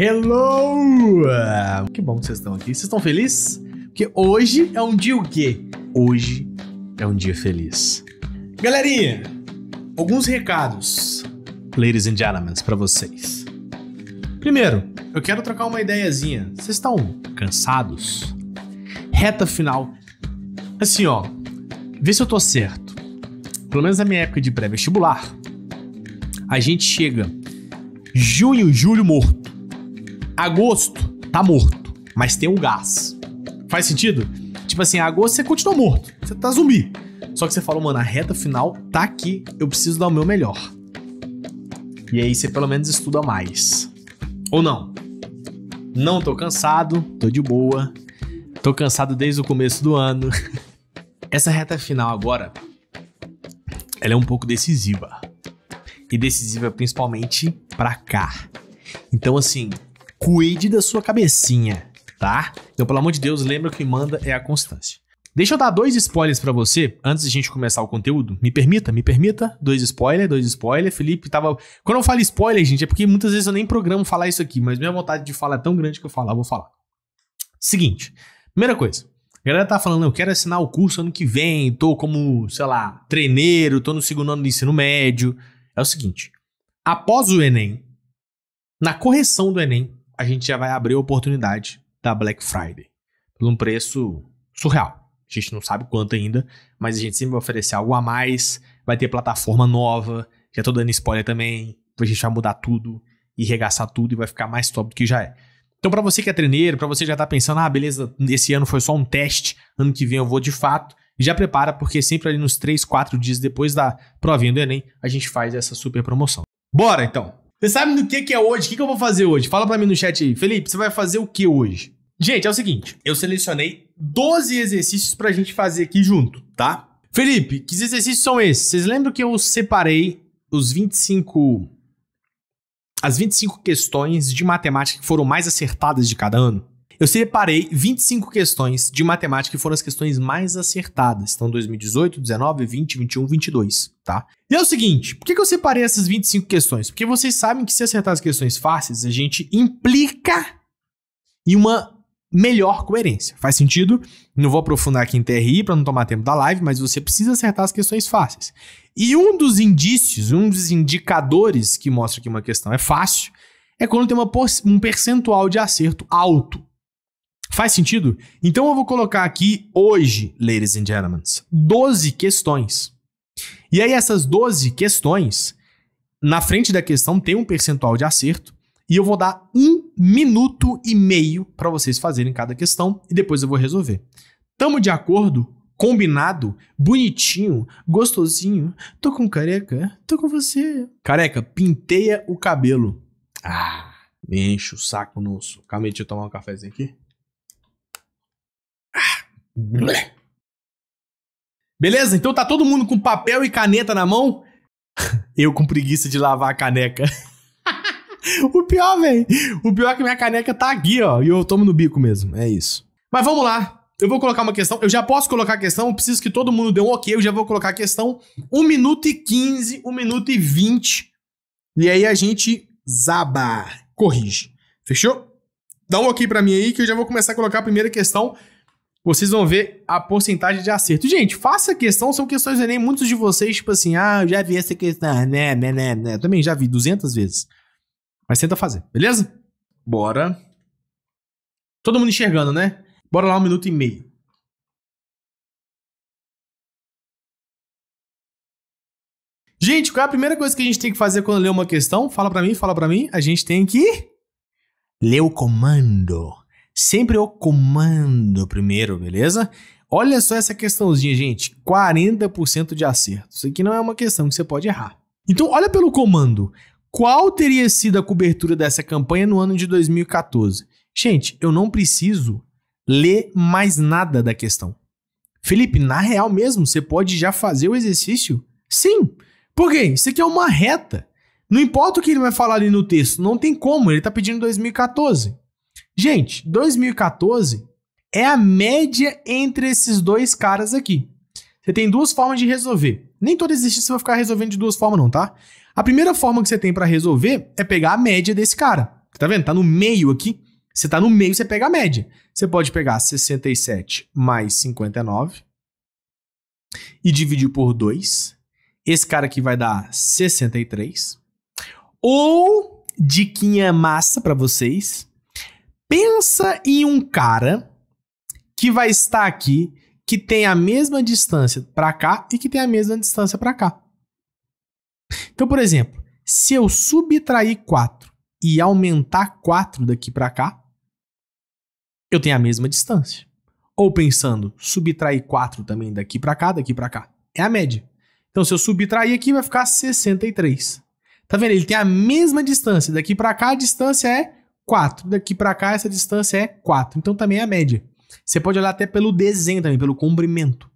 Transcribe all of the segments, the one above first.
Hello! Que bom que vocês estão aqui. Vocês estão felizes? Porque hoje é um dia o quê? Hoje é um dia feliz. Galerinha, alguns recados, ladies and gentlemen, para vocês. Primeiro, eu quero trocar uma ideiazinha. Vocês estão cansados? Reta final. Assim, ó, vê se eu tô certo. Pelo menos na minha época de pré-vestibular, a gente chega junho, julho morto agosto tá morto, mas tem um gás. Faz sentido? Tipo assim, agosto você continua morto, você tá zumbi. Só que você fala, mano, a reta final tá aqui, eu preciso dar o meu melhor. E aí você pelo menos estuda mais. Ou não? Não tô cansado, tô de boa. Tô cansado desde o começo do ano. Essa reta final agora, ela é um pouco decisiva. E decisiva principalmente para cá. Então assim, cuide da sua cabecinha, tá? Então, pelo amor de Deus, lembra que manda é a constância. Deixa eu dar dois spoilers para você antes de a gente começar o conteúdo. Me permita, me permita. Dois spoilers, dois spoilers. Felipe tava. Quando eu falo spoiler, gente, é porque muitas vezes eu nem programo falar isso aqui, mas minha vontade de falar é tão grande que eu falar, eu vou falar. Seguinte, primeira coisa. A galera tá falando, eu quero assinar o curso ano que vem, tô como, sei lá, treineiro, tô no segundo ano do ensino médio. É o seguinte: após o Enem, na correção do Enem, a gente já vai abrir a oportunidade da Black Friday por um preço surreal. A gente não sabe quanto ainda, mas a gente sempre vai oferecer algo a mais, vai ter plataforma nova, já tô dando spoiler também, a gente vai mudar tudo e regaçar tudo e vai ficar mais top do que já é. Então, para você que é treineiro, para você já tá pensando, ah, beleza, esse ano foi só um teste, ano que vem eu vou de fato, já prepara, porque sempre ali nos 3, 4 dias depois da provinha do Enem, a gente faz essa super promoção. Bora então! Você sabe do que, que é hoje? O que, que eu vou fazer hoje? Fala para mim no chat aí. Felipe, você vai fazer o que hoje? Gente, é o seguinte. Eu selecionei 12 exercícios pra gente fazer aqui junto, tá? Felipe, que exercícios são esses? Vocês lembram que eu separei os 25... As 25 questões de matemática que foram mais acertadas de cada ano? eu separei 25 questões de matemática que foram as questões mais acertadas. Então, 2018, 19, 20, 21, 22, tá? E é o seguinte, por que eu separei essas 25 questões? Porque vocês sabem que se acertar as questões fáceis, a gente implica em uma melhor coerência. Faz sentido? Não vou aprofundar aqui em TRI para não tomar tempo da live, mas você precisa acertar as questões fáceis. E um dos indícios, um dos indicadores que mostra que uma questão é fácil, é quando tem uma, um percentual de acerto alto. Faz sentido? Então eu vou colocar aqui hoje, ladies and gentlemen, 12 questões. E aí essas 12 questões, na frente da questão tem um percentual de acerto e eu vou dar um minuto e meio para vocês fazerem cada questão e depois eu vou resolver. Tamo de acordo? Combinado? Bonitinho? Gostosinho? Tô com careca? Tô com você. Careca, pinteia o cabelo. Ah, me enche o saco nosso. Calma aí, deixa eu tomar um cafezinho aqui. Beleza? Então tá todo mundo com papel e caneta na mão? Eu com preguiça de lavar a caneca. o pior, velho. O pior é que minha caneca tá aqui, ó. E eu tomo no bico mesmo. É isso. Mas vamos lá. Eu vou colocar uma questão. Eu já posso colocar a questão. Eu preciso que todo mundo dê um ok. Eu já vou colocar a questão. 1 minuto e 15, 1 minuto e 20. E aí a gente zaba. Corrige. Fechou? Dá um ok pra mim aí que eu já vou começar a colocar a primeira questão vocês vão ver a porcentagem de acerto. Gente, faça questão, são questões do Enem. Muitos de vocês, tipo assim, ah, eu já vi essa questão, ah, né, né, né, né. Também já vi 200 vezes. Mas tenta fazer, beleza? Bora. Todo mundo enxergando, né? Bora lá, um minuto e meio. Gente, qual é a primeira coisa que a gente tem que fazer quando lê uma questão? Fala para mim, fala para mim. A gente tem que ler o comando sempre o comando primeiro, beleza? Olha só essa questãozinha, gente. 40% de acerto. Isso aqui não é uma questão que você pode errar. Então, olha pelo comando. Qual teria sido a cobertura dessa campanha no ano de 2014? Gente, eu não preciso ler mais nada da questão. Felipe, na real mesmo, você pode já fazer o exercício? Sim. Por quê? Isso aqui é uma reta. Não importa o que ele vai falar ali no texto, não tem como, ele está pedindo 2014. Gente, 2014 é a média entre esses dois caras aqui. Você tem duas formas de resolver. Nem toda existência você vai ficar resolvendo de duas formas, não, tá? A primeira forma que você tem para resolver é pegar a média desse cara. Tá vendo? Tá no meio aqui. Você tá no meio, você pega a média. Você pode pegar 67 mais 59 e dividir por 2. Esse cara aqui vai dar 63. Ou diquinha massa para vocês, Pensa em um cara que vai estar aqui, que tem a mesma distância para cá e que tem a mesma distância para cá. Então, por exemplo, se eu subtrair 4 e aumentar 4 daqui para cá, eu tenho a mesma distância. Ou pensando, subtrair 4 também daqui para cá, daqui para cá. É a média. Então, se eu subtrair aqui, vai ficar 63. Tá vendo? Ele tem a mesma distância. Daqui para cá, a distância é 4. Daqui para cá, essa distância é 4. Então também é a média. Você pode olhar até pelo desenho também, pelo comprimento.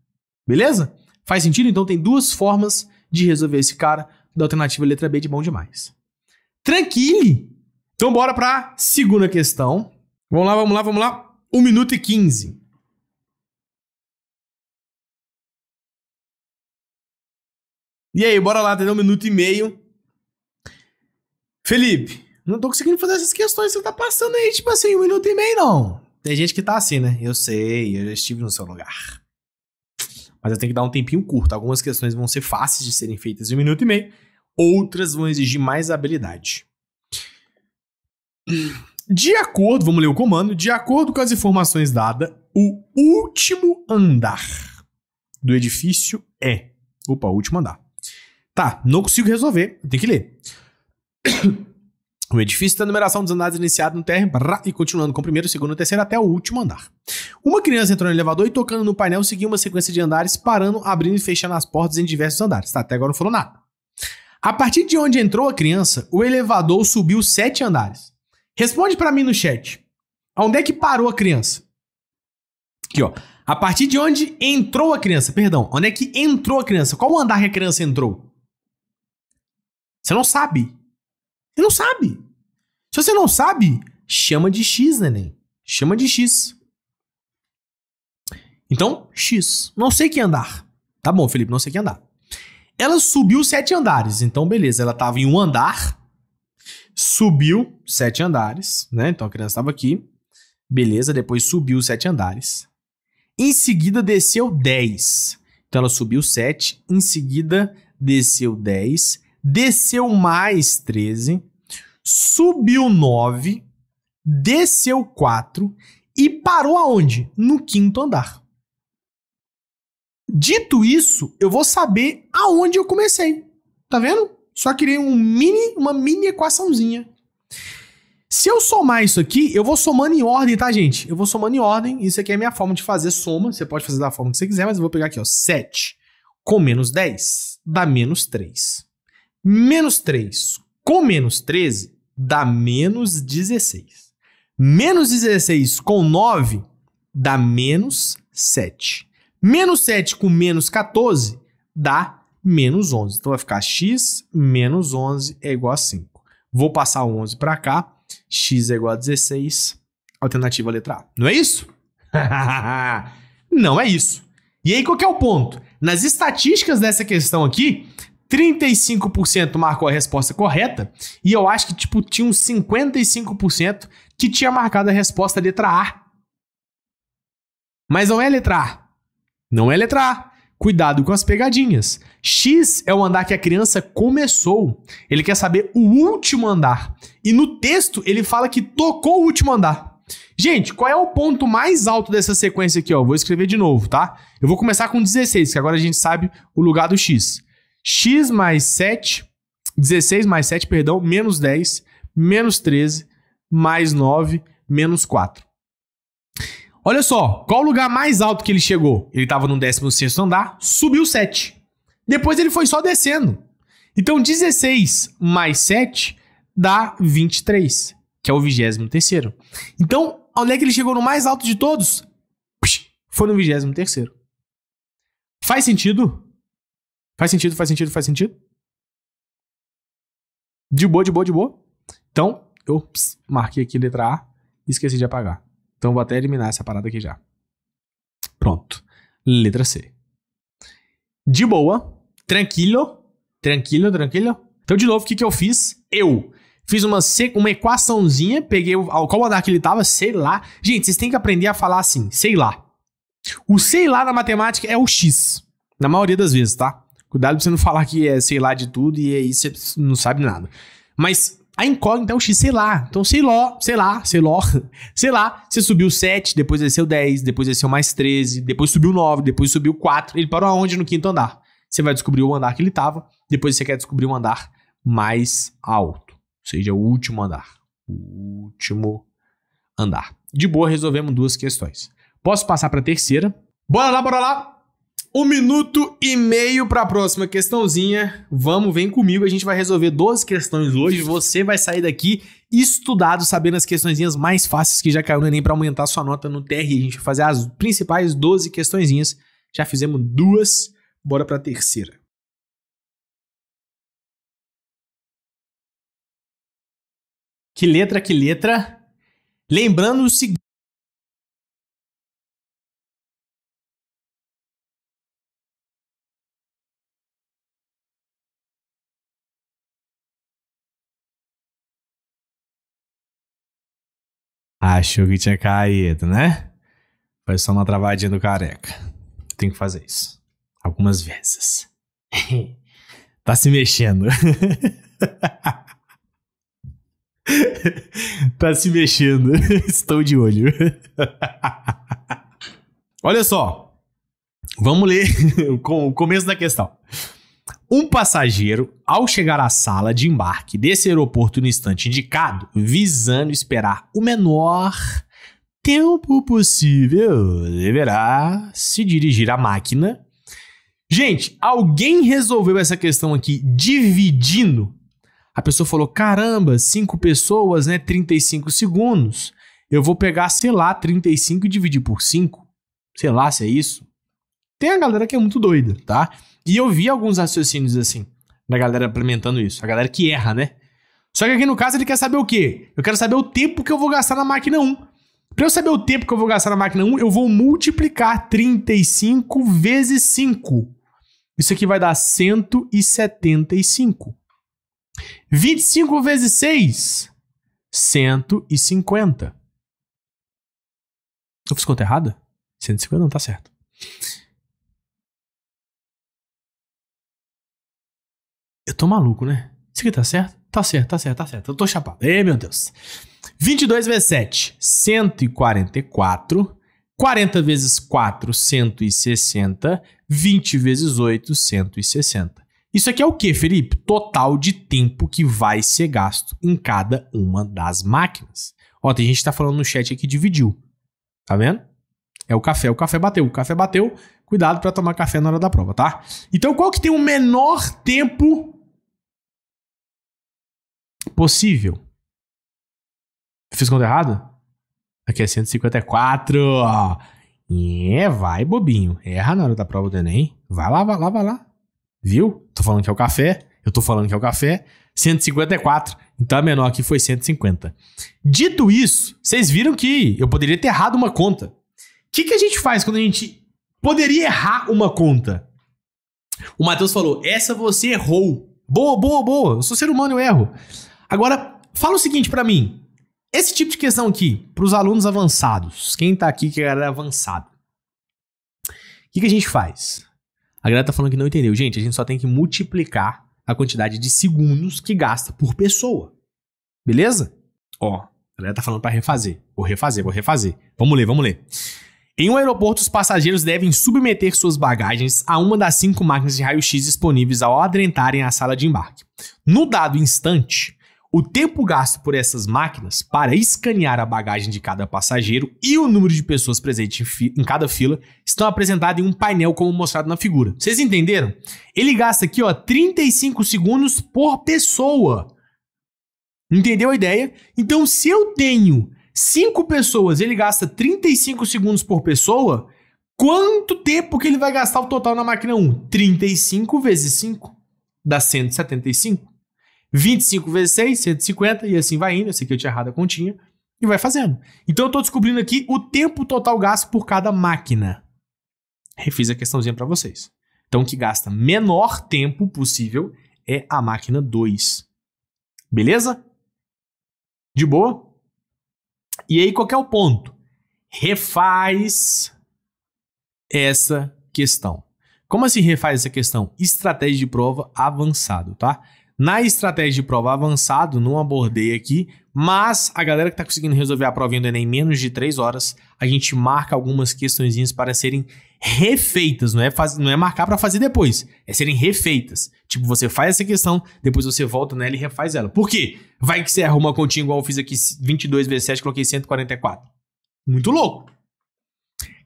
Beleza? Faz sentido? Então tem duas formas de resolver esse cara da alternativa letra B de bom demais. Tranquilo! Então bora para segunda questão. Vamos lá, vamos lá, vamos lá. 1 um minuto e 15. E aí, bora lá, tem um minuto e meio. Felipe, não tô conseguindo fazer essas questões que você tá passando aí, tipo assim, um minuto e meio, não. Tem gente que tá assim, né? Eu sei, eu já estive no seu lugar. Mas eu tenho que dar um tempinho curto. Algumas questões vão ser fáceis de serem feitas em um minuto e meio, outras vão exigir mais habilidade. De acordo, vamos ler o comando, de acordo com as informações dadas, o último andar do edifício é. Opa, último andar. Tá, não consigo resolver, tem que ler. O edifício a numeração dos andares iniciado no térreo e continuando com o primeiro, segundo, terceiro até o último andar. Uma criança entrou no elevador e tocando no painel seguiu uma sequência de andares, parando, abrindo e fechando as portas em diversos andares. Tá, até agora não falou nada. A partir de onde entrou a criança, o elevador subiu sete andares. Responde para mim no chat. Onde é que parou a criança? Aqui, ó. A partir de onde entrou a criança? Perdão. Onde é que entrou a criança? Qual andar que a criança entrou? Você não sabe. Você não sabe. Se você não sabe, chama de X, neném. Chama de X. Então, X. Não sei que andar. Tá bom, Felipe, não sei que andar. Ela subiu sete andares. Então, beleza, ela estava em um andar. Subiu sete andares, né? Então a criança estava aqui. Beleza, depois subiu sete andares. Em seguida desceu 10. Então ela subiu 7, em seguida desceu 10, desceu mais 13, subiu 9, desceu 4 e parou aonde? No quinto andar. Dito isso, eu vou saber aonde eu comecei. Tá vendo? Só criei um mini, uma mini equaçãozinha. Se eu somar isso aqui, eu vou somando em ordem, tá, gente? Eu vou somando em ordem. Isso aqui é a minha forma de fazer soma. Você pode fazer da forma que você quiser, mas eu vou pegar aqui, ó. 7 com menos 10 dá menos 3. Menos 3 com menos 13 dá menos 16. Menos 16 com 9 dá menos 7. Menos 7 com menos 14 dá menos 11. Então vai ficar x menos 11 é igual a 5. Vou passar o 11 para cá, x é igual a 16, alternativa letra A. Não é isso? Não é isso. E aí qual é o ponto? Nas estatísticas dessa questão aqui, 35% marcou a resposta correta e eu acho que tipo tinha uns 55% que tinha marcado a resposta letra A. Mas não é letra A. Não é letra A. Cuidado com as pegadinhas. X é o andar que a criança começou. Ele quer saber o último andar. E no texto ele fala que tocou o último andar. Gente, qual é o ponto mais alto dessa sequência aqui? Ó? Vou escrever de novo, tá? Eu vou começar com 16, que agora a gente sabe o lugar do X x mais 7, 16 mais 7, perdão, menos 10, menos 13, mais 9, menos 4. Olha só, qual o lugar mais alto que ele chegou? Ele estava no 16 andar, subiu 7. Depois ele foi só descendo. Então 16 mais 7 dá 23, que é o 23. Então, onde é que ele chegou no mais alto de todos? Foi no 23. Faz sentido? Faz sentido, faz sentido, faz sentido? De boa, de boa, de boa. Então, eu ps, marquei aqui letra A e esqueci de apagar. Então, vou até eliminar essa parada aqui já. Pronto. Letra C. De boa, tranquilo, tranquilo, tranquilo. Então, de novo, o que, que eu fiz? Eu fiz uma, uma equaçãozinha, peguei o, qual andar que ele tava, sei lá. Gente, vocês têm que aprender a falar assim, sei lá. O sei lá na matemática é o x, na maioria das vezes, tá? Cuidado pra você não falar que é sei lá de tudo e aí você não sabe nada. Mas a incógnita é o X, sei lá. Então, sei lá, sei lá, sei lá, sei lá. Você subiu 7, depois é desceu 10, depois desceu é mais 13, depois subiu 9, depois subiu 4. Ele parou aonde no quinto andar? Você vai descobrir o andar que ele estava, depois você quer descobrir um andar mais alto. Ou seja, o último andar. O último andar. De boa, resolvemos duas questões. Posso passar para a terceira? Bora lá, bora lá! Um minuto e meio para a próxima questãozinha. Vamos, vem comigo, a gente vai resolver 12 questões hoje. Você vai sair daqui estudado, sabendo as questõezinhas mais fáceis que já caiu no Enem para aumentar sua nota no TR. A gente vai fazer as principais 12 questõezinhas. Já fizemos duas, bora para a terceira. Que letra, que letra. Lembrando o seguinte. Achou que tinha caído, né? Foi só uma travadinha do careca. Tem que fazer isso. Algumas vezes. tá se mexendo. tá se mexendo. Estou de olho. Olha só. Vamos ler o começo da questão. Um passageiro, ao chegar à sala de embarque desse aeroporto no instante indicado, visando esperar o menor tempo possível, deverá se dirigir à máquina. Gente, alguém resolveu essa questão aqui dividindo. A pessoa falou: caramba, cinco pessoas, né? 35 segundos. Eu vou pegar, sei lá, 35 e dividir por 5. Sei lá se é isso. Tem a galera que é muito doida, tá? E eu vi alguns raciocínios assim, da galera implementando isso. A galera que erra, né? Só que aqui no caso ele quer saber o quê? Eu quero saber o tempo que eu vou gastar na máquina 1. Para eu saber o tempo que eu vou gastar na máquina 1, eu vou multiplicar 35 vezes 5. Isso aqui vai dar 175. 25 vezes 6, 150. Eu fiz conta errada? 150 não tá certo. Eu tô maluco, né? Isso aqui tá certo? Tá certo, tá certo, tá certo. Eu tô chapado. Ei, meu Deus. 22 vezes 7, 144. 40 vezes 4, 160. 20 vezes 8, 160. Isso aqui é o quê, Felipe? Total de tempo que vai ser gasto em cada uma das máquinas. Ó, tem gente que tá falando no chat aqui dividiu. Tá vendo? É o café. O café bateu. O café bateu. Cuidado para tomar café na hora da prova, tá? Então, qual que tem o menor tempo possível? Eu fiz conta errada? Aqui é 154. É, vai, bobinho. Erra na hora da prova do Enem. Vai lá, vai lá, vai lá. Viu? Tô falando que é o café. Eu tô falando que é o café. 154. Então a menor aqui foi 150. Dito isso, vocês viram que eu poderia ter errado uma conta. O que, que a gente faz quando a gente Poderia errar uma conta. O Matheus falou: essa você errou. Boa, boa, boa. Eu sou ser humano, eu erro. Agora, fala o seguinte para mim. Esse tipo de questão aqui, para os alunos avançados, quem tá aqui que é galera avançada, o que, que a gente faz? A galera tá falando que não entendeu. Gente, a gente só tem que multiplicar a quantidade de segundos que gasta por pessoa. Beleza? Ó, a galera tá falando para refazer. Vou refazer, vou refazer. Vamos ler, vamos ler. Em um aeroporto, os passageiros devem submeter suas bagagens a uma das cinco máquinas de raio-x disponíveis ao adentrarem a sala de embarque. No dado instante, o tempo gasto por essas máquinas para escanear a bagagem de cada passageiro e o número de pessoas presentes em, em, cada fila estão apresentados em um painel como mostrado na figura. Vocês entenderam? Ele gasta aqui, ó, 35 segundos por pessoa. Entendeu a ideia? Então, se eu tenho cinco pessoas ele gasta 35 segundos por pessoa, quanto tempo que ele vai gastar o total na máquina 1? 35 vezes 5 dá 175. 25 vezes 6, 150, e assim vai indo. Esse aqui eu tinha errado a continha. E vai fazendo. Então eu estou descobrindo aqui o tempo total gasto por cada máquina. Refiz a questãozinha para vocês. Então, o que gasta menor tempo possível é a máquina 2. Beleza? De boa? E aí, qual é o ponto? Refaz essa questão. Como assim refaz essa questão? Estratégia de prova avançado, tá? na estratégia de prova avançado, não abordei aqui, mas a galera que está conseguindo resolver a prova do Enem em menos de 3 horas, a gente marca algumas questõezinhas para serem refeitas, não é, faz, não é marcar para fazer depois, é serem refeitas. Tipo, você faz essa questão, depois você volta nela e refaz ela. Por quê? Vai que você arruma uma continha igual eu fiz aqui 22 vezes 7, coloquei 144. Muito louco.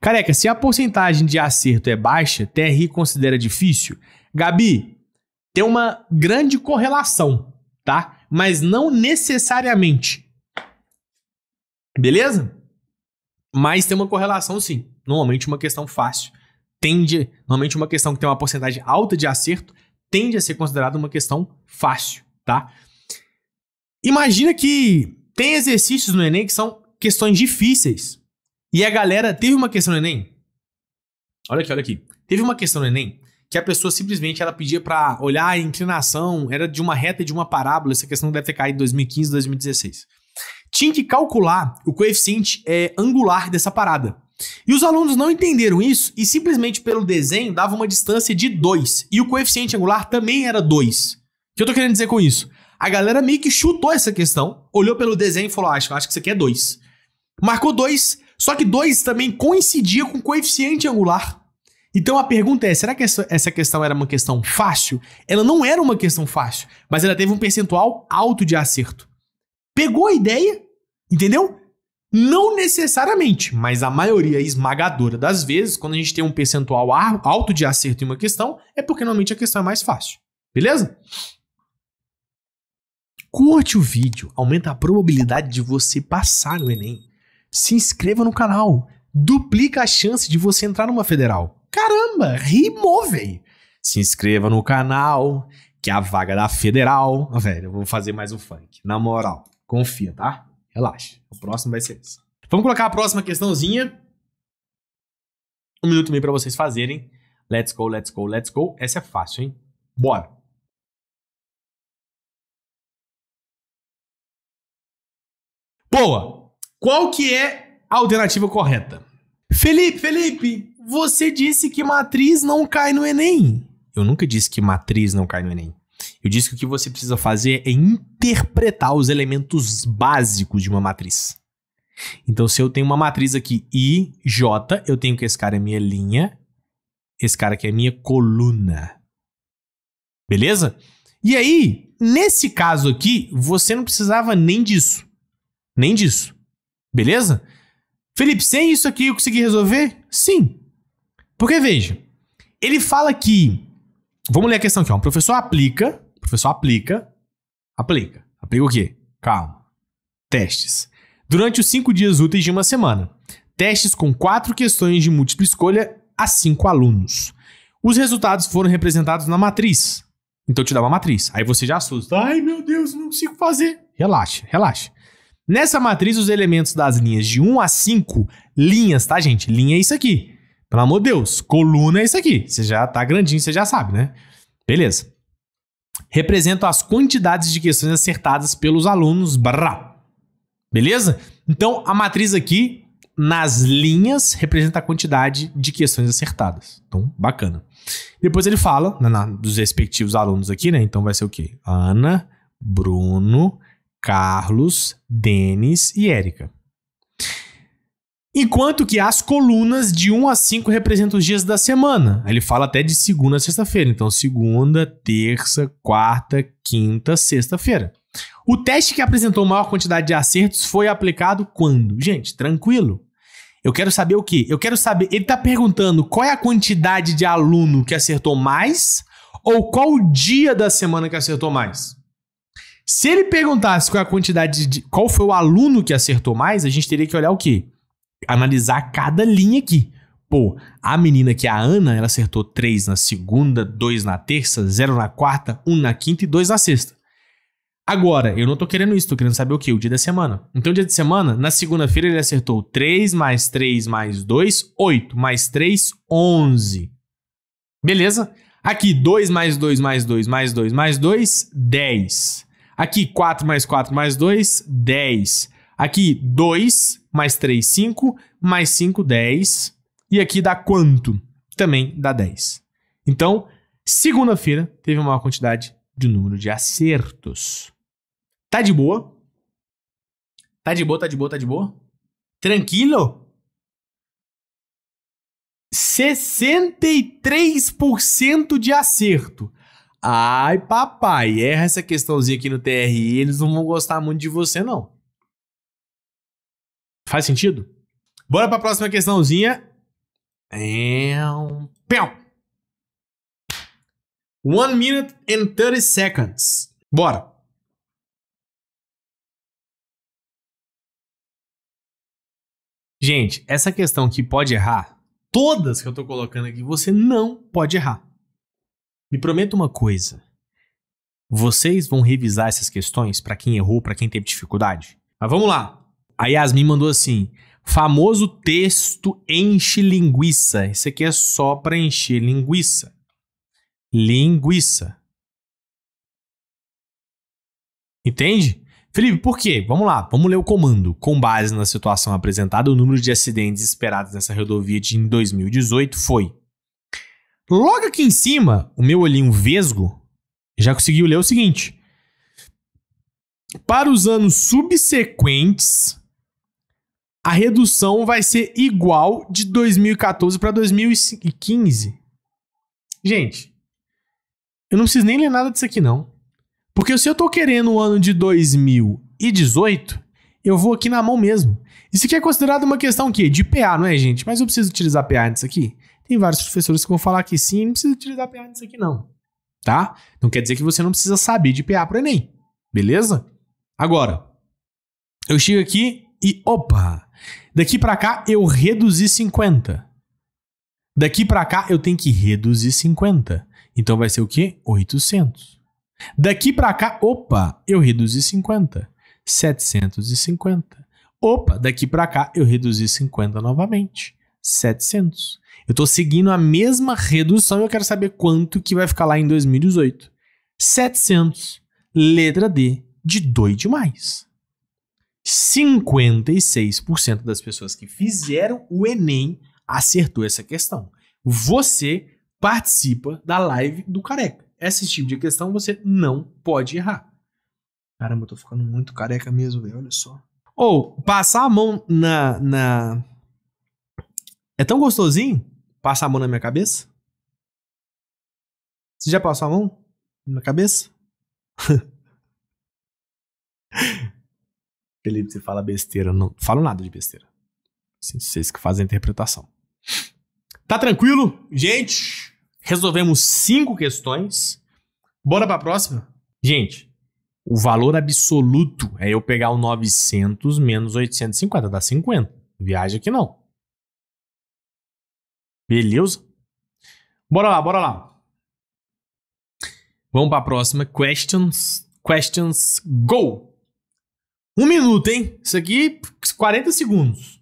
Careca, se a porcentagem de acerto é baixa, TRI considera difícil? Gabi, tem uma grande correlação, tá? Mas não necessariamente. Beleza? Mas tem uma correlação sim. Normalmente uma questão fácil tende, normalmente uma questão que tem uma porcentagem alta de acerto tende a ser considerada uma questão fácil, tá? Imagina que tem exercícios no ENEM que são questões difíceis. E a galera teve uma questão no Enem. Olha aqui, olha aqui. Teve uma questão no Enem que a pessoa simplesmente ela pedia para olhar a inclinação, era de uma reta e de uma parábola, essa questão deve ter caído em 2015, 2016. Tinha que calcular o coeficiente é, angular dessa parada. E os alunos não entenderam isso e simplesmente pelo desenho dava uma distância de 2. E o coeficiente angular também era 2. O que eu tô querendo dizer com isso? A galera meio que chutou essa questão, olhou pelo desenho e falou: ah, acho, acho que isso aqui é 2. Marcou 2, só que 2 também coincidia com o coeficiente angular. Então a pergunta é: será que essa, questão era uma questão fácil? Ela não era uma questão fácil, mas ela teve um percentual alto de acerto. Pegou a ideia, entendeu? Não necessariamente, mas a maioria esmagadora das vezes, quando a gente tem um percentual alto de acerto em uma questão, é porque normalmente a questão é mais fácil. Beleza? Curte o vídeo, aumenta a probabilidade de você passar no Enem. Se inscreva no canal, duplica a chance de você entrar numa federal. Caramba, rimou, velho. Se inscreva no canal, que é a vaga da Federal. Velho, eu vou fazer mais um funk. Na moral, confia, tá? Relaxa. O próximo vai ser isso. Vamos colocar a próxima questãozinha. Um minuto e meio para vocês fazerem. Let's go, let's go, let's go. Essa é fácil, hein? Bora. Boa. Qual que é a alternativa correta? Felipe, Felipe, você disse que matriz não cai no Enem. Eu nunca disse que matriz não cai no Enem. Eu disse que o que você precisa fazer é interpretar os elementos básicos de uma matriz. Então, se eu tenho uma matriz aqui I, J, eu tenho que esse cara é minha linha, esse cara aqui é minha coluna. Beleza? E aí, nesse caso aqui, você não precisava nem disso. Nem disso. Beleza? Felipe, sem isso aqui eu consegui resolver? Sim. Porque veja, ele fala que. Vamos ler a questão aqui, Um professor aplica. O professor aplica. Aplica. Aplica o quê? Calma. Testes. Durante os cinco dias úteis de uma semana. Testes com quatro questões de múltipla escolha a cinco alunos. Os resultados foram representados na matriz. Então te dá uma matriz. Aí você já assusta. Ai meu Deus, não consigo fazer. Relaxa, relaxa. Nessa matriz, os elementos das linhas de 1 a 5, linhas, tá, gente? Linha é isso aqui. Pelo amor de Deus, coluna é isso aqui. Você já tá grandinho, você já sabe, né? Beleza. representa as quantidades de questões acertadas pelos alunos. Brá. Beleza? Então, a matriz aqui, nas linhas, representa a quantidade de questões acertadas. Então, bacana. Depois ele fala na, né, na, dos respectivos alunos aqui, né? Então vai ser o quê? Ana, Bruno, Carlos, Denis e Érica. Enquanto que as colunas de 1 a 5 representam os dias da semana. Ele fala até de segunda a sexta-feira. Então, segunda, terça, quarta, quinta, sexta-feira. O teste que apresentou maior quantidade de acertos foi aplicado quando? Gente, tranquilo. Eu quero saber o quê? Eu quero saber. Ele está perguntando qual é a quantidade de aluno que acertou mais ou qual o dia da semana que acertou mais. Se ele perguntasse qual é a quantidade de, qual foi o aluno que acertou mais, a gente teria que olhar o quê? analisar cada linha aqui. Pô, a menina que é a Ana, ela acertou 3 na segunda, 2 na terça, 0 na quarta, 1 na quinta e 2 na sexta. Agora, eu não tô querendo isso, tô querendo saber o quê? O dia da semana. Então, dia de semana, na segunda-feira ele acertou 3 mais 3 mais 2, 8 mais 3, 11. Beleza? Aqui, 2 mais 2 mais 2 mais 2 mais 2, 10. Aqui, 4 mais 4 mais 2, 10. Aqui, 2 mais 3, 5, mais 5, 10. E aqui dá quanto? Também dá 10. Então, segunda-feira teve uma maior quantidade de número de acertos. Tá de boa? Tá de boa, tá de boa, tá de boa? Tranquilo? 63% de acerto. Ai, papai, erra essa questãozinha aqui no TRI, eles não vão gostar muito de você, não. Faz sentido? Bora para a próxima questãozinha. É Pão. One minute and 30 seconds. Bora. Gente, essa questão que pode errar, todas que eu tô colocando aqui, você não pode errar. Me prometo uma coisa. Vocês vão revisar essas questões para quem errou, para quem teve dificuldade? Mas vamos lá. A Yasmin mandou assim: famoso texto enche linguiça. Esse aqui é só para encher linguiça. Linguiça. Entende? Felipe, por quê? Vamos lá, vamos ler o comando. Com base na situação apresentada, o número de acidentes esperados nessa rodovia de, em 2018 foi. Logo aqui em cima, o meu olhinho vesgo já conseguiu ler o seguinte. Para os anos subsequentes, a redução vai ser igual de 2014 para 2015. Gente, eu não preciso nem ler nada disso aqui não. Porque se eu estou querendo o ano de 2018, eu vou aqui na mão mesmo. Isso aqui é considerado uma questão que de PA, não é, gente? Mas eu preciso utilizar PA nisso aqui? Tem vários professores que vão falar que sim, não precisa utilizar PA nisso aqui não. Tá? Não quer dizer que você não precisa saber de PA para Enem. Beleza? Agora, eu chego aqui e opa, Daqui para cá eu reduzi 50. Daqui para cá eu tenho que reduzir 50. Então vai ser o quê? 800. Daqui para cá, opa, eu reduzi 50. 750. Opa, daqui para cá eu reduzi 50 novamente. 700. Eu estou seguindo a mesma redução e eu quero saber quanto que vai ficar lá em 2018. 700. Letra D de doido demais. 56% das pessoas que fizeram o Enem acertou essa questão. Você participa da live do careca. Esse tipo de questão você não pode errar. Caramba, eu tô ficando muito careca mesmo, velho. Olha só. Ou oh, passar a mão na, na. É tão gostosinho passar a mão na minha cabeça? Você já passou a mão na cabeça? Felipe, você fala besteira. Eu não falo nada de besteira. Assim, vocês que fazem a interpretação. Tá tranquilo? Gente, resolvemos cinco questões. Bora pra próxima? Gente, o valor absoluto é eu pegar o 900 menos 850, dá 50. Viagem aqui não. Beleza? Bora lá, bora lá. Vamos para a próxima. Questions. Questions. Go! Um minuto, hein? Isso aqui, 40 segundos.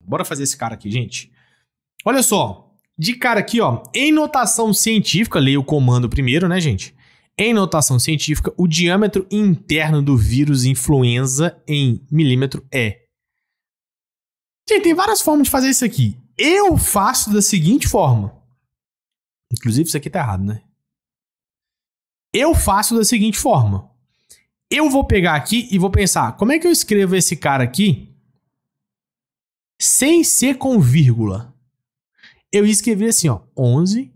Bora fazer esse cara aqui, gente. Olha só. De cara aqui, ó. Em notação científica, leia o comando primeiro, né, gente? Em notação científica, o diâmetro interno do vírus influenza em milímetro é. Gente, tem várias formas de fazer isso aqui. Eu faço da seguinte forma. Inclusive, isso aqui tá errado, né? Eu faço da seguinte forma. Eu vou pegar aqui e vou pensar, como é que eu escrevo esse cara aqui sem ser com vírgula? Eu escrevi assim, ó, 11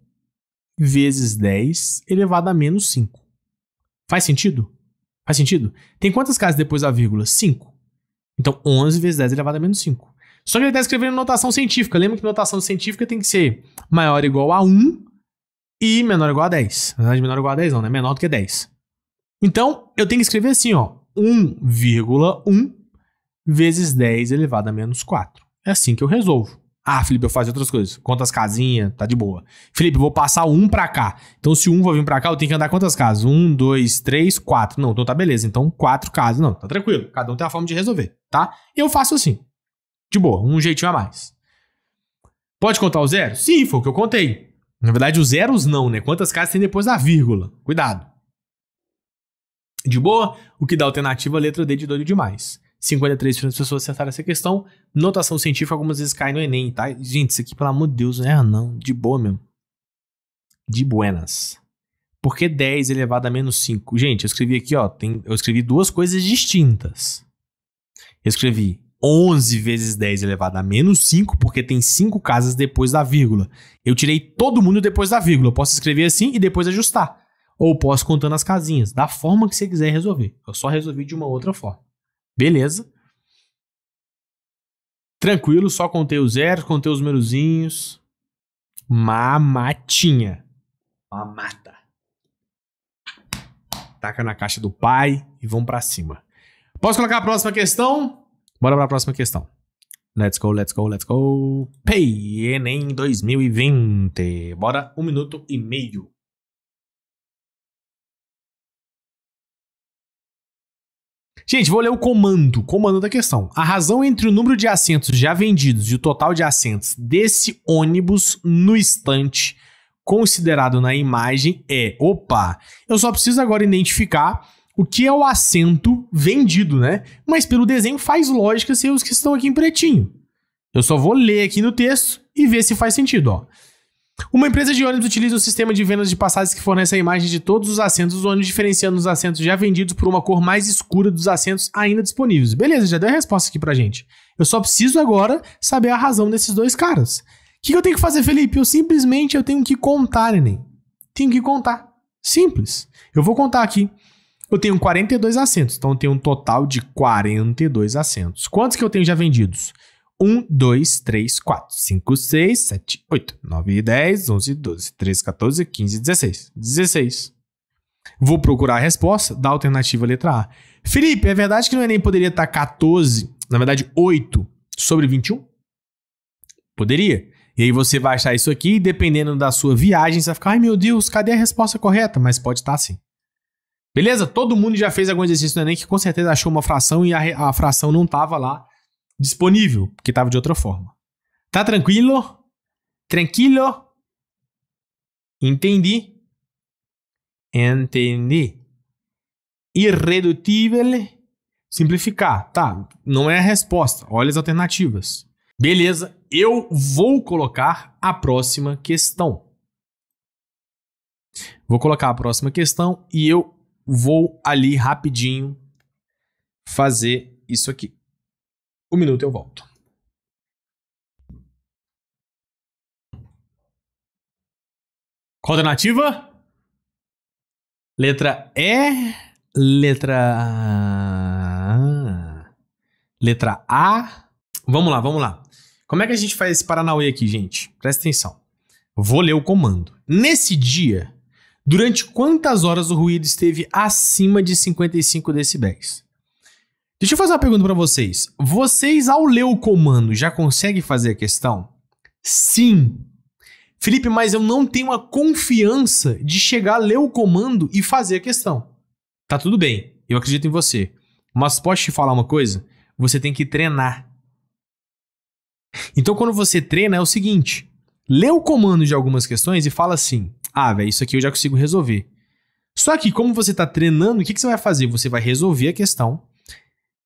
vezes 10 elevado a menos 5. Faz sentido? Faz sentido? Tem quantas casas depois da vírgula? 5. Então, 11 vezes 10 elevado a menos 5. Só que ele está escrevendo notação científica. Lembra que notação científica tem que ser maior ou igual a 1 e menor ou igual a 10. Na verdade, menor ou igual a 10 não, né? Menor do que 10. Então, eu tenho que escrever assim, ó. 1,1 vezes 10 elevado a menos 4. É assim que eu resolvo. Ah, Felipe, eu faço outras coisas. Quantas casinhas, tá de boa. Felipe, eu vou passar 1 pra cá. Então, se 1 vai vir pra cá, eu tenho que andar quantas casas? 1, 2, 3, 4. Não, então tá beleza. Então, 4 casas. Não, tá tranquilo. Cada um tem a forma de resolver, tá? Eu faço assim. De boa, um jeitinho a mais. Pode contar o zero? Sim, foi o que eu contei. Na verdade, os zeros não, né? Quantas casas tem depois da vírgula? Cuidado. De boa, o que dá alternativa é a letra D de doido demais. 53% das pessoas acertaram essa questão. Notação científica algumas vezes cai no Enem, tá? Gente, isso aqui, pelo amor de Deus, não é não. De boa mesmo. De buenas. Por que 10 elevado a menos 5? Gente, eu escrevi aqui, ó. Tem, eu escrevi duas coisas distintas. Eu escrevi 11 vezes 10 elevado a menos 5, porque tem 5 casas depois da vírgula. Eu tirei todo mundo depois da vírgula. Eu posso escrever assim e depois ajustar. Ou posso contando as casinhas, da forma que você quiser resolver. Eu só resolvi de uma outra forma. Beleza? Tranquilo, só contei os zeros, contei os menuzinhos. Mamatinha. Mamata. Taca na caixa do pai e vamos para cima. Posso colocar a próxima questão? Bora para a próxima questão. Let's go, let's go, let's go. Pay Enem 2020. Bora, um minuto e meio. Gente, vou ler o comando, comando da questão. A razão entre o número de assentos já vendidos e o total de assentos desse ônibus no estante considerado na imagem é, opa, eu só preciso agora identificar o que é o assento vendido, né? Mas pelo desenho faz lógica ser os que estão aqui em pretinho. Eu só vou ler aqui no texto e ver se faz sentido, ó. Uma empresa de ônibus utiliza um sistema de vendas de passagens que fornece a imagem de todos os assentos dos ônibus, diferenciando os assentos já vendidos por uma cor mais escura dos assentos ainda disponíveis. Beleza, já deu a resposta aqui pra gente. Eu só preciso agora saber a razão desses dois caras. O que, eu tenho que fazer, Felipe? Eu simplesmente eu tenho que contar, Enem. Tenho que contar. Simples. Eu vou contar aqui. Eu tenho 42 assentos, então eu tenho um total de 42 assentos. Quantos que eu tenho já vendidos? 1, 2, 3, 4, 5, 6, 7, 8, 9, 10, 11, 12, 13, 14, 15, 16. 16. Vou procurar a resposta da alternativa letra A. Felipe, é verdade que no Enem poderia estar 14, na verdade 8 sobre 21? Poderia. E aí você vai achar isso aqui e dependendo da sua viagem, você vai ficar, ai meu Deus, cadê a resposta correta? Mas pode estar assim. Beleza? Todo mundo já fez algum exercício no Enem que com certeza achou uma fração e a, a fração não estava lá disponível, porque estava de outra forma. Tá tranquilo? Tranquilo? Entendi? Entendi. Irredutível? Simplificar. Tá, não é a resposta. Olha as alternativas. Beleza, eu vou colocar a próxima questão. Vou colocar a próxima questão e eu vou ali rapidinho fazer isso aqui. Um minuto eu volto. Qual alternativa? Letra E, letra letra A. Vamos lá, vamos lá. Como é que a gente faz esse Paranauê aqui, gente? Presta atenção. Vou ler o comando. Nesse dia, durante quantas horas o ruído esteve acima de 55 decibéis. Deixa eu fazer uma pergunta para vocês. Vocês, ao ler o comando, já conseguem fazer a questão? Sim. Felipe, mas eu não tenho a confiança de chegar a ler o comando e fazer a questão. Tá tudo bem, eu acredito em você. Mas posso te falar uma coisa? Você tem que treinar. Então, quando você treina, é o seguinte: lê o comando de algumas questões e fala assim: ah, velho, isso aqui eu já consigo resolver. Só que, como você está treinando, o que, que você vai fazer? Você vai resolver a questão,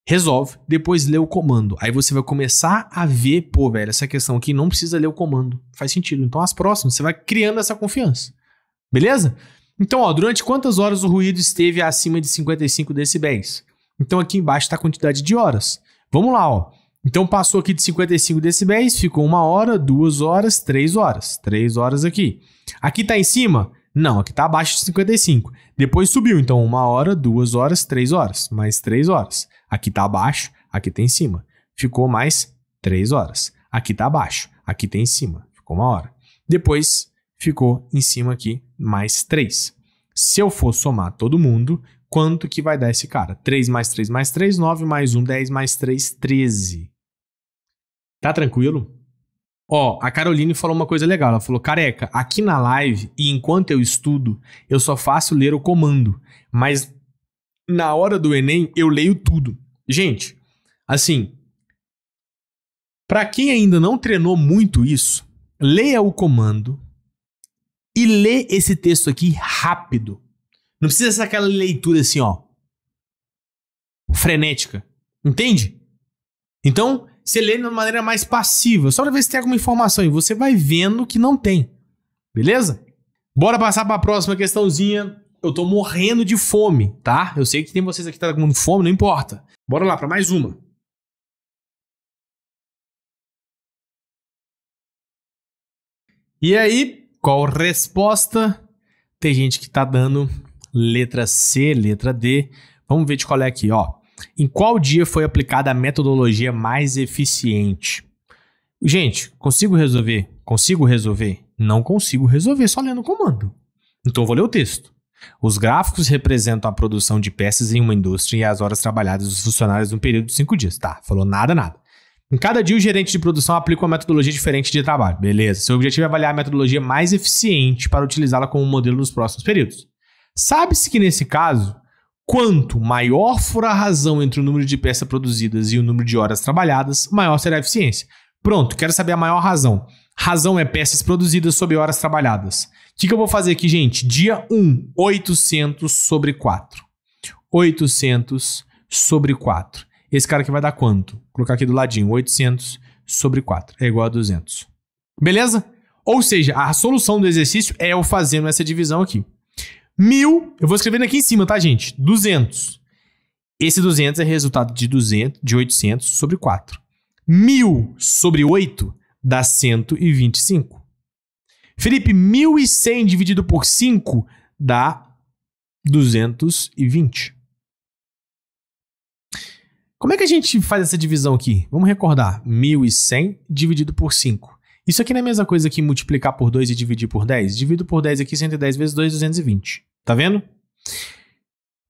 resolve, depois lê o comando. Aí você vai começar a ver, pô, velho, essa questão aqui não precisa ler o comando. Faz sentido. Então, as próximas, você vai criando essa confiança. Beleza? Então, ó, durante quantas horas o ruído esteve acima de 55 decibéis? Então, aqui embaixo está a quantidade de horas. Vamos lá, ó. Então, passou aqui de 55 decibéis, ficou uma hora, duas horas, três horas. Três horas aqui. Aqui está em cima? Não, aqui está abaixo de 55. Depois subiu, então uma hora, duas horas, três horas, mais três horas. Aqui está abaixo, aqui está em cima. Ficou mais três horas. Aqui está abaixo, aqui está em cima. Ficou uma hora. Depois ficou em cima aqui mais três. Se eu for somar todo mundo, quanto que vai dar esse cara? 3 mais 3 mais 3, 9 mais 1, 10 mais 3, 13. Tá tranquilo? Ó, a Caroline falou uma coisa legal. Ela falou: Careca, aqui na live e enquanto eu estudo, eu só faço ler o comando. Mas na hora do Enem, eu leio tudo. Gente, assim. Para quem ainda não treinou muito isso, leia o comando e lê esse texto aqui rápido. Não precisa ser aquela leitura assim, ó. Frenética. Entende? Então, você lê de uma maneira mais passiva, só para ver se tem alguma informação e você vai vendo que não tem. Beleza? Bora passar para a próxima questãozinha. Eu tô morrendo de fome, tá? Eu sei que tem vocês aqui que tá com fome, não importa. Bora lá para mais uma. E aí, qual resposta? Tem gente que tá dando letra C, letra D. Vamos ver de qual é aqui, ó. Em qual dia foi aplicada a metodologia mais eficiente? Gente, consigo resolver? Consigo resolver? Não consigo resolver só lendo o comando. Então vou ler o texto. Os gráficos representam a produção de peças em uma indústria e as horas trabalhadas dos funcionários num período de cinco dias. Tá, falou nada, nada. Em cada dia, o gerente de produção aplica uma metodologia diferente de trabalho. Beleza. Seu objetivo é avaliar a metodologia mais eficiente para utilizá-la como modelo nos próximos períodos. Sabe-se que, nesse caso, Quanto maior for a razão entre o número de peças produzidas e o número de horas trabalhadas, maior será a eficiência. Pronto, quero saber a maior razão. Razão é peças produzidas sobre horas trabalhadas. O que, que eu vou fazer aqui, gente? Dia 1, 800 sobre 4. 800 sobre 4. Esse cara aqui vai dar quanto? Vou colocar aqui do ladinho, 800 sobre 4. É igual a 200. Beleza? Ou seja, a solução do exercício é eu fazendo essa divisão aqui. Mil, eu vou escrevendo aqui em cima, tá, gente? 200. Esse 200 é resultado de 200, de 800 sobre 4. 1000 sobre 8 dá 125. Felipe, 1100 dividido por 5 dá 220. Como é que a gente faz essa divisão aqui? Vamos recordar. 1100 dividido por 5. Isso aqui não é a mesma coisa que multiplicar por 2 e dividir por 10? Divido por 10 aqui, 110 vezes 2, 220. Tá vendo?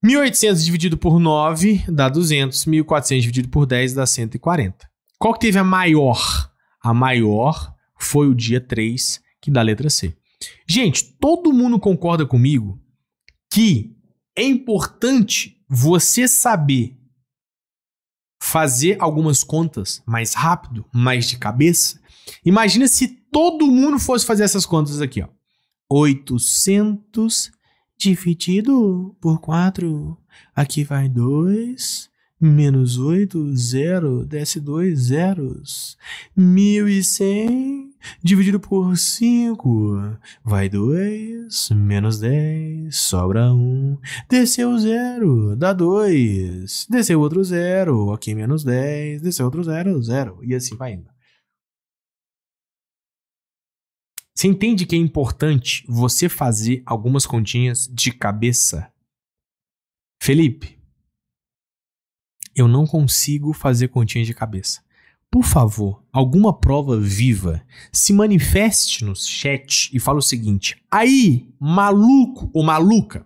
1.800 dividido por 9 dá 200, 1.400 dividido por 10 dá 140. Qual que teve a maior? A maior foi o dia 3, que dá a letra C. Gente, todo mundo concorda comigo que é importante você saber fazer algumas contas mais rápido, mais de cabeça. Imagina se todo mundo fosse fazer essas contas aqui, ó. 800 dividido por 4, aqui vai 2, menos 8, 0, desce 2 zeros, 1100 dividido por 5 vai 2, menos 10, sobra 1. Um. Desceu 0, dá 2. Desceu outro 0, aqui menos 10, desceu outro 0, 0. E assim vai indo. Você entende que é importante você fazer algumas continhas de cabeça? Felipe, eu não consigo fazer continhas de cabeça. Por favor, alguma prova viva, se manifeste no chat e fala o seguinte: aí, maluco ou maluca,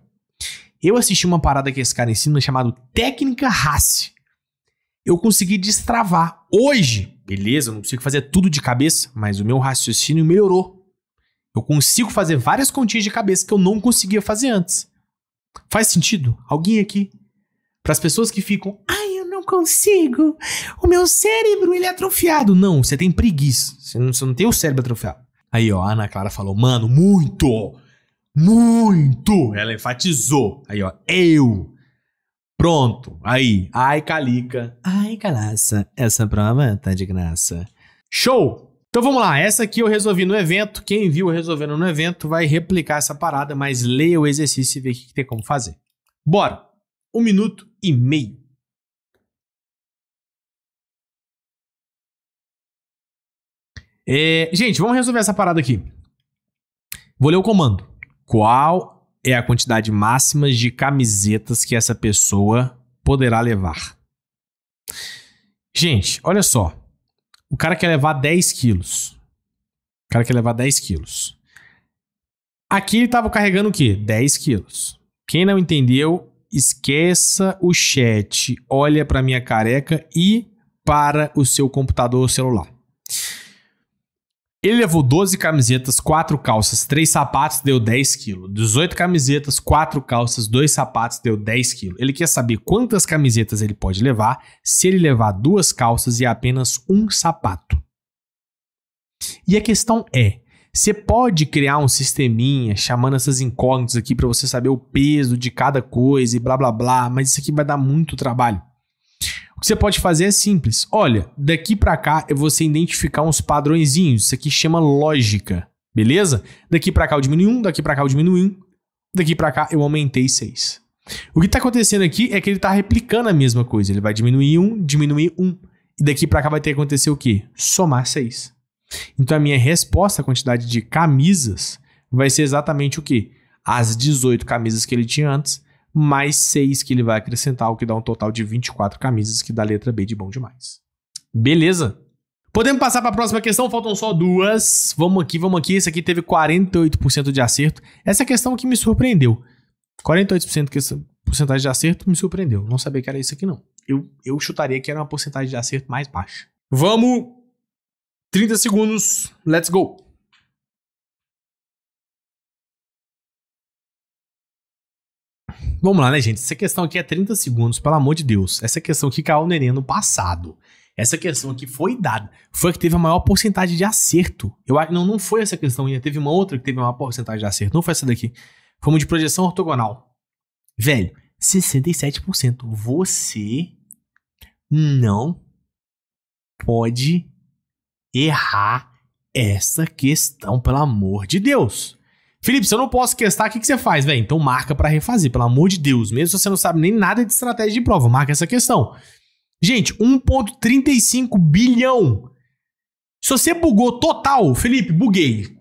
eu assisti uma parada que esse cara ensina chamado Técnica Race. Eu consegui destravar. Hoje, beleza, eu não consigo fazer tudo de cabeça, mas o meu raciocínio melhorou. Eu consigo fazer várias continhas de cabeça que eu não conseguia fazer antes. Faz sentido? Alguém aqui? Para as pessoas que ficam, ai, consigo. O meu cérebro, ele é atrofiado. Não, você tem preguiça. Você não, você não tem o cérebro atrofiado. Aí, ó, a Ana Clara falou, mano, muito! Muito! Ela enfatizou. Aí, ó, eu. Pronto. Aí, ai, Calica. Ai, calaça, essa prova tá de graça. Show! Então vamos lá, essa aqui eu resolvi no evento. Quem viu resolvendo no evento vai replicar essa parada, mas leia o exercício e vê o que tem como fazer. Bora! Um minuto e meio. É, gente, vamos resolver essa parada aqui. Vou ler o comando. Qual é a quantidade máxima de camisetas que essa pessoa poderá levar? Gente, olha só. O cara quer levar 10 quilos. O cara quer levar 10 quilos. Aqui ele estava carregando o quê? 10 quilos. Quem não entendeu, esqueça o chat, olha para minha careca e para o seu computador ou celular. Ele levou 12 camisetas, 4 calças, 3 sapatos, deu 10 quilos. 18 camisetas, 4 calças, 2 sapatos, deu 10 quilos. Ele quer saber quantas camisetas ele pode levar se ele levar duas calças e apenas um sapato. E a questão é: você pode criar um sisteminha chamando essas incógnitas aqui para você saber o peso de cada coisa e blá blá blá, mas isso aqui vai dar muito trabalho que você pode fazer é simples. Olha, daqui para cá é você identificar uns padrõezinhos. Isso aqui chama lógica, beleza? Daqui para cá eu diminui 1, daqui para cá eu diminui 1, daqui para cá eu aumentei 6. O que está acontecendo aqui é que ele está replicando a mesma coisa. Ele vai diminuir 1, diminuir 1. E daqui para cá vai ter que acontecer o quê? Somar 6. Então a minha resposta à quantidade de camisas vai ser exatamente o quê? As 18 camisas que ele tinha antes mais 6 que ele vai acrescentar, o que dá um total de 24 camisas, que dá letra B de bom demais. Beleza? Podemos passar para a próxima questão, faltam só duas. Vamos aqui, vamos aqui. Esse aqui teve 48% de acerto. Essa questão aqui me surpreendeu. 48% que porcentagem de acerto me surpreendeu. Não sabia que era isso aqui, não. Eu, eu chutaria que era uma porcentagem de acerto mais baixa. Vamos! 30 segundos, let's go! Vamos lá, né, gente? Essa questão aqui é 30 segundos, pelo amor de Deus. Essa questão que caiu no Enem no passado. Essa questão aqui foi dada. Foi a que teve a maior porcentagem de acerto. Eu acho não, não foi essa questão ainda. Teve uma outra que teve a maior porcentagem de acerto. Não foi essa daqui. Foi uma de projeção ortogonal. Velho, 67%. Você não pode errar essa questão, pelo amor de Deus. Felipe, se eu não posso questar, o que, que você faz, velho? Então marca para refazer, pelo amor de Deus. Mesmo se você não sabe nem nada de estratégia de prova, marca essa questão. Gente, 1,35 bilhão. Se você bugou total, Felipe, buguei.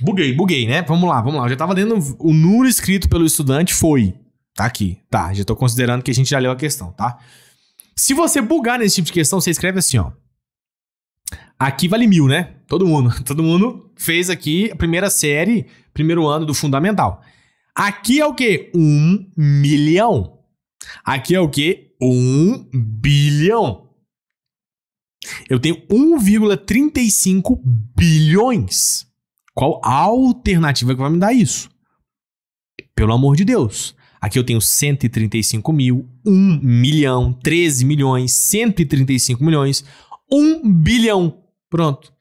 Buguei, buguei, né? Vamos lá, vamos lá. Eu já tava lendo o número escrito pelo estudante, foi. Tá aqui. Tá, já tô considerando que a gente já leu a questão, tá? Se você bugar nesse tipo de questão, você escreve assim, ó. Aqui vale mil, né? Todo mundo, todo mundo fez aqui a primeira série, primeiro ano do fundamental. Aqui é o quê? Um milhão. Aqui é o quê? Um bilhão. Eu tenho 1,35 bilhões. Qual a alternativa que vai me dar isso? Pelo amor de Deus. Aqui eu tenho 135 mil, 1 milhão, 13 milhões, 135 milhões, 1 bilhão. Pronto.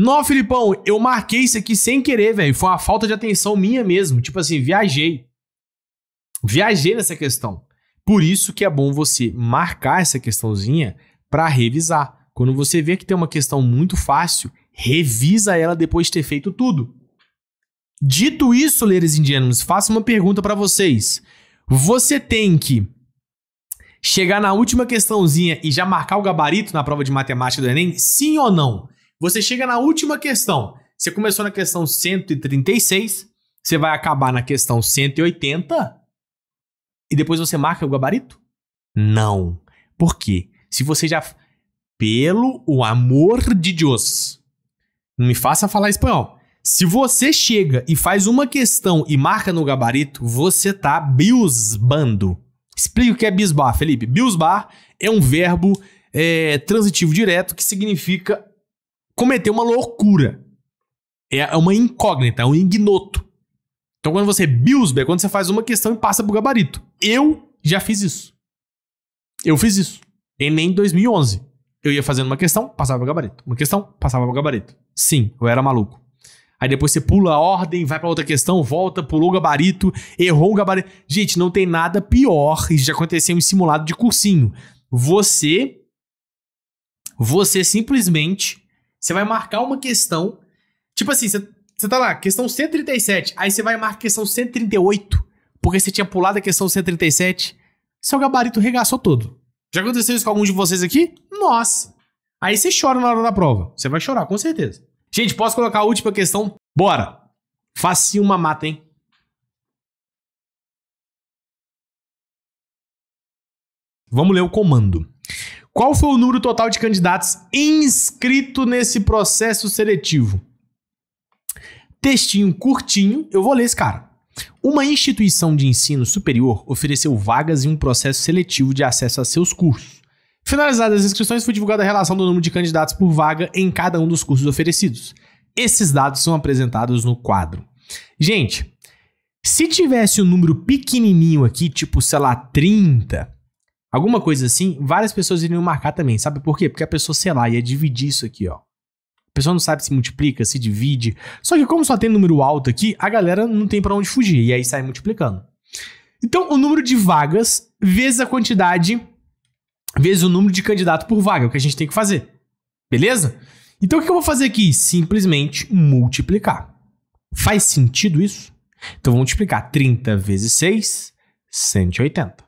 Nó, Filipão, eu marquei isso aqui sem querer, velho. Foi uma falta de atenção minha mesmo. Tipo assim, viajei. Viajei nessa questão. Por isso que é bom você marcar essa questãozinha para revisar. Quando você vê que tem uma questão muito fácil, revisa ela depois de ter feito tudo. Dito isso, leres indianos, faço uma pergunta para vocês. Você tem que chegar na última questãozinha e já marcar o gabarito na prova de matemática do Enem? Sim ou não? Você chega na última questão. Você começou na questão 136, você vai acabar na questão 180 e depois você marca o gabarito? Não. Por quê? Se você já. Pelo o amor de Deus, não me faça falar espanhol. Se você chega e faz uma questão e marca no gabarito, você tá bisbando. Explica o que é bisbar, Felipe. Bisbar é um verbo é, transitivo direto que significa cometeu uma loucura. É uma incógnita, é um ignoto. Então, quando você biusba, é quando você faz uma questão e passa pro gabarito. Eu já fiz isso. Eu fiz isso. Enem 2011. Eu ia fazendo uma questão, passava pro gabarito. Uma questão, passava pro gabarito. Sim, eu era maluco. Aí depois você pula a ordem, vai para outra questão, volta, pulou o gabarito, errou o gabarito. Gente, não tem nada pior. Isso já aconteceu em simulado de cursinho. Você. Você simplesmente você vai marcar uma questão. Tipo assim, você, tá lá, questão 137. Aí você vai e questão 138. Porque você tinha pulado a questão 137. Seu gabarito regaçou todo. Já aconteceu isso com algum de vocês aqui? Nossa! Aí você chora na hora da prova. Você vai chorar, com certeza. Gente, posso colocar a última questão? Bora! Facinho uma mata, hein? Vamos ler o comando. Qual foi o número total de candidatos inscrito nesse processo seletivo? Textinho curtinho, eu vou ler esse cara. Uma instituição de ensino superior ofereceu vagas em um processo seletivo de acesso a seus cursos. Finalizadas as inscrições, foi divulgada a relação do número de candidatos por vaga em cada um dos cursos oferecidos. Esses dados são apresentados no quadro. Gente, se tivesse um número pequenininho aqui, tipo, sei lá, 30, alguma coisa assim, várias pessoas iriam marcar também. Sabe por quê? Porque a pessoa, sei lá, ia dividir isso aqui, ó. A pessoa não sabe se multiplica, se divide. Só que como só tem número alto aqui, a galera não tem para onde fugir e aí sai multiplicando. Então, o número de vagas vezes a quantidade vezes o número de candidato por vaga, é o que a gente tem que fazer. Beleza? Então, o que eu vou fazer aqui? Simplesmente multiplicar. Faz sentido isso? Então, vamos multiplicar 30 vezes 6, 180.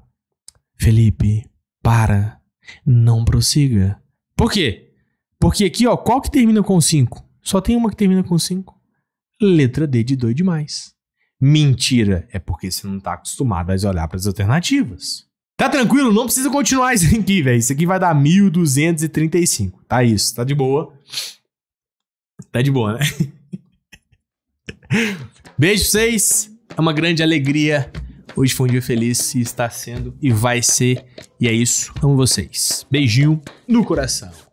Felipe, para, não prossiga. Por quê? Porque aqui, ó, qual que termina com 5? Só tem uma que termina com 5. Letra D de doido demais. Mentira, é porque você não tá acostumado a olhar para as alternativas. Tá tranquilo, não precisa continuar isso aqui, velho. Isso aqui vai dar 1235. Tá isso, tá de boa. Tá de boa, né? Beijo pra vocês. É uma grande alegria Hoje foi um dia feliz e está sendo e vai ser. E é isso. Amo vocês. Beijinho no coração.